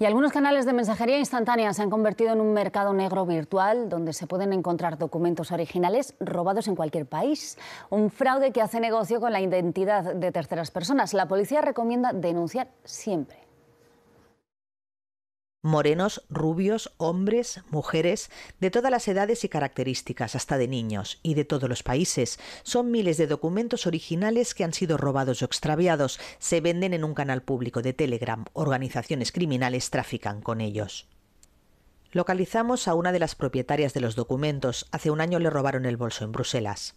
Y algunos canales de mensajería instantánea se han convertido en un mercado negro virtual donde se pueden encontrar documentos originales robados en cualquier país. Un fraude que hace negocio con la identidad de terceras personas. La policía recomienda denunciar siempre morenos, rubios, hombres, mujeres, de todas las edades y características, hasta de niños, y de todos los países. Son miles de documentos originales que han sido robados o extraviados, se venden en un canal público de Telegram, organizaciones criminales trafican con ellos. Localizamos a una de las propietarias de los documentos, hace un año le robaron el bolso en Bruselas.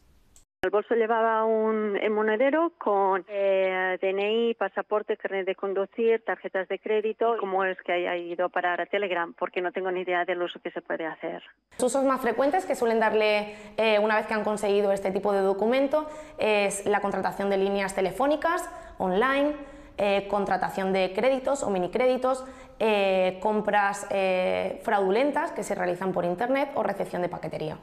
El bolso llevaba un monedero con eh, DNI, pasaporte, carnet de conducir, tarjetas de crédito. ¿Cómo es que haya ido a parar a Telegram? Porque no tengo ni idea del uso que se puede hacer. Los usos más frecuentes que suelen darle eh, una vez que han conseguido este tipo de documento es la contratación de líneas telefónicas online, eh, contratación de créditos o minicréditos, eh, compras fraudulentas que se realizan por Internet o recepción de paquetería.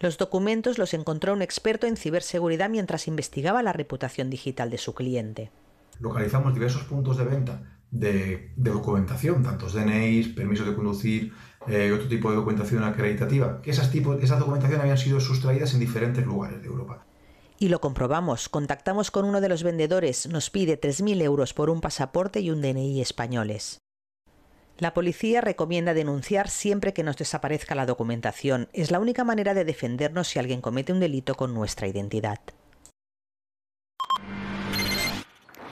Los documentos los encontró un experto en ciberseguridad mientras investigaba la reputación digital de su cliente. Localizamos diversos puntos de venta de, documentación, tantos DNIs, permisos de conducir, eh, otro tipo de documentación acreditativa. Esas, esas documentaciones habían sido sustraídas en diferentes lugares de Europa. Y lo comprobamos. Contactamos con uno de los vendedores. Nos pide 3.000 euros por un pasaporte y un DNI españoles. La policía recomienda denunciar siempre que nos desaparezca la documentación. Es la única manera de defendernos si alguien comete un delito con nuestra identidad.